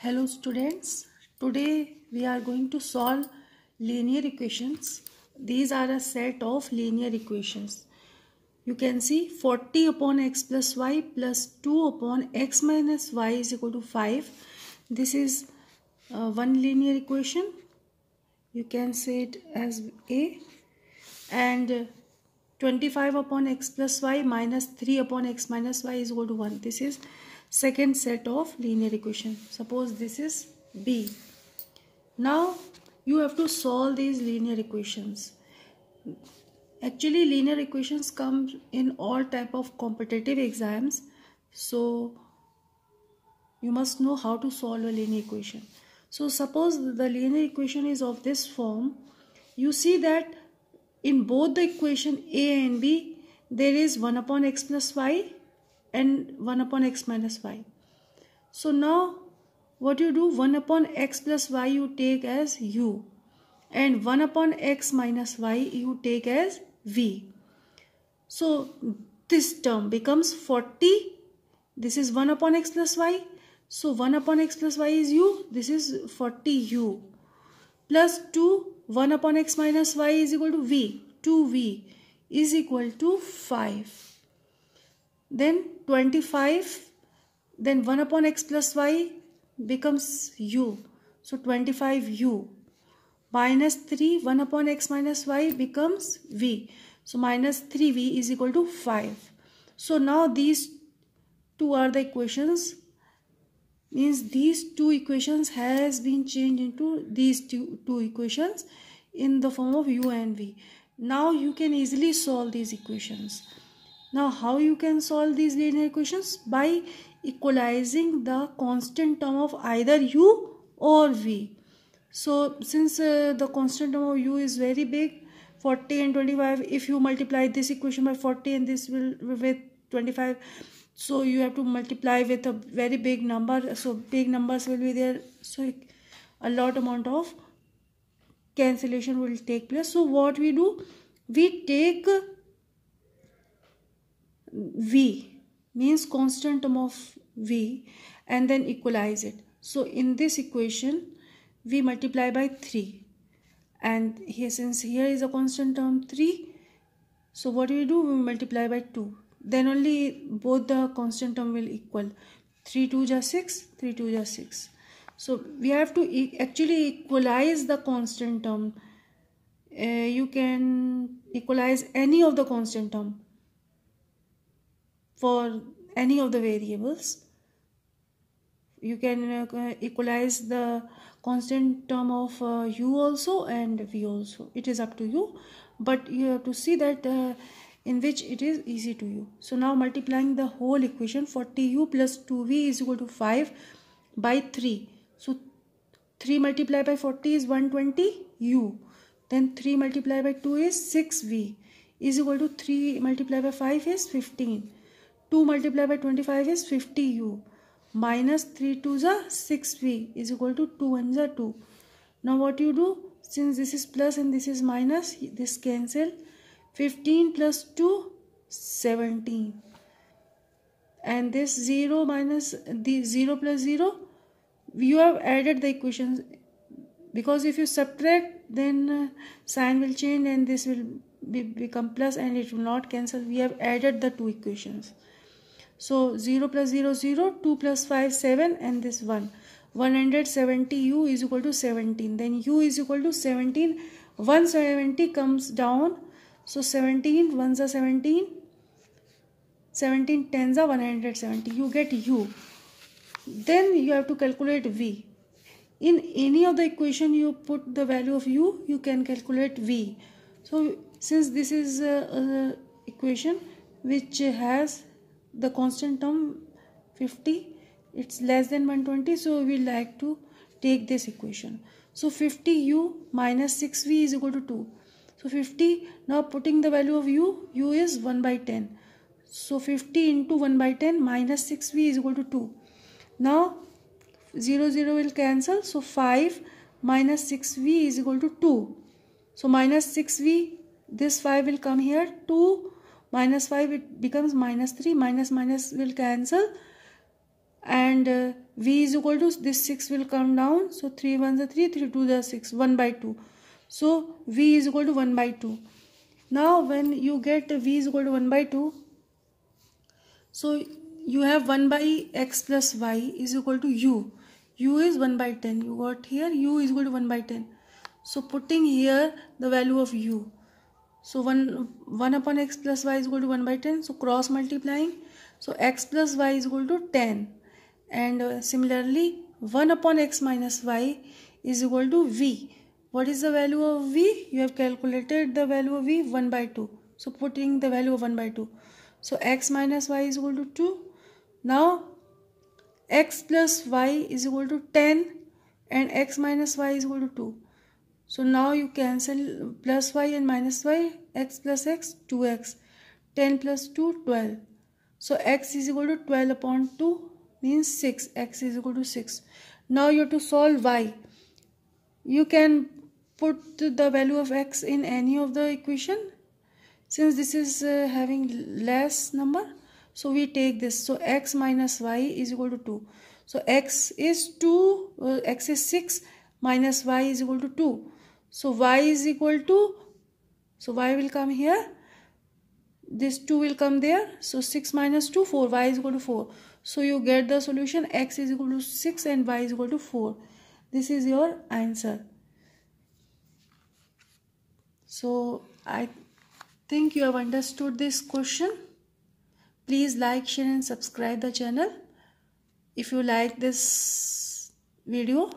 hello students today we are going to solve linear equations these are a set of linear equations you can see 40 upon x plus y plus 2 upon x minus y is equal to 5 this is uh, one linear equation you can say it as a and 25 upon x plus y minus 3 upon x minus y is equal to 1 this is second set of linear equation. Suppose this is B. Now you have to solve these linear equations. Actually linear equations come in all type of competitive exams. So you must know how to solve a linear equation. So suppose the linear equation is of this form. You see that in both the equation A and B there is 1 upon x plus y and 1 upon x minus y. So now what you do 1 upon x plus y you take as u and 1 upon x minus y you take as v. So this term becomes 40. This is 1 upon x plus y. So 1 upon x plus y is u. This is 40u plus 2 1 upon x minus y is equal to v. 2v is equal to 5. Then 25, then 1 upon x plus y becomes u. So 25u minus 3 1 upon x minus y becomes v. So minus 3v is equal to 5. So now these two are the equations means these two equations has been changed into these two, two equations in the form of u and v. Now you can easily solve these equations. Now how you can solve these linear equations? By equalizing the constant term of either u or v. So since uh, the constant term of u is very big 40 and 25 if you multiply this equation by 40 and this will with 25 so you have to multiply with a very big number so big numbers will be there so a lot amount of cancellation will take place so what we do we take V means constant term of V and then equalize it. So in this equation, we multiply by 3 and here since here is a constant term 3 so what do we do we multiply by 2 then only both the constant term will equal 3 2 is 6 3 2 is 6 so we have to e actually equalize the constant term uh, you can equalize any of the constant term for any of the variables. You can uh, equalize the constant term of uh, u also and v also. It is up to you but you have to see that uh, in which it is easy to you. So now multiplying the whole equation for tu plus 2v is equal to 5 by 3. So 3 multiplied by 40 is 120u. Then 3 multiplied by 2 is 6v is equal to 3 multiplied by 5 is 15. 2 multiplied by 25 is 50u minus 3 to are 6v is equal to 2 and are 2. Now what you do since this is plus and this is minus this cancel 15 plus 2 17 and this 0 minus the 0 plus 0 you have added the equations because if you subtract then uh, sign will change and this will be, become plus and it will not cancel we have added the two equations so 0 plus 0, 0, 2 plus 5, 7 and this 1. 170 u is equal to 17. Then u is equal to 17. 170 comes down. So 17, 1s are 17. 17 tens are 170. You get u. Then you have to calculate v. In any of the equation you put the value of u, you can calculate v. So since this is a, a equation which has the constant term 50 it's less than 120 so we like to take this equation so 50u minus 6v is equal to 2 so 50 now putting the value of u u is 1 by 10 so 50 into 1 by 10 minus 6v is equal to 2 now 0 0 will cancel so 5 minus 6v is equal to 2 so minus 6v this 5 will come here 2 minus 5 it becomes minus 3 minus minus will cancel and uh, v is equal to this 6 will come down so 3 1 is 3 3 2 the 6 1 by 2 so v is equal to 1 by 2 now when you get v is equal to 1 by 2 so you have 1 by x plus y is equal to u u is 1 by 10 you got here u is equal to 1 by 10 so putting here the value of u so 1, 1 upon x plus y is equal to 1 by 10. So cross multiplying. So x plus y is equal to 10. And uh, similarly 1 upon x minus y is equal to v. What is the value of v? You have calculated the value of v 1 by 2. So putting the value of 1 by 2. So x minus y is equal to 2. Now x plus y is equal to 10 and x minus y is equal to 2. So now you cancel plus y and minus y, x plus x, 2x. 10 plus 2, 12. So x is equal to 12 upon 2 means 6. x is equal to 6. Now you have to solve y. You can put the value of x in any of the equation. Since this is uh, having less number, so we take this. So x minus y is equal to 2. So x is 2, uh, x is 6 minus y is equal to 2. So y is equal to, so y will come here. This 2 will come there. So 6 minus 2, 4. y is equal to 4. So you get the solution x is equal to 6 and y is equal to 4. This is your answer. So I think you have understood this question. Please like, share and subscribe the channel. If you like this video,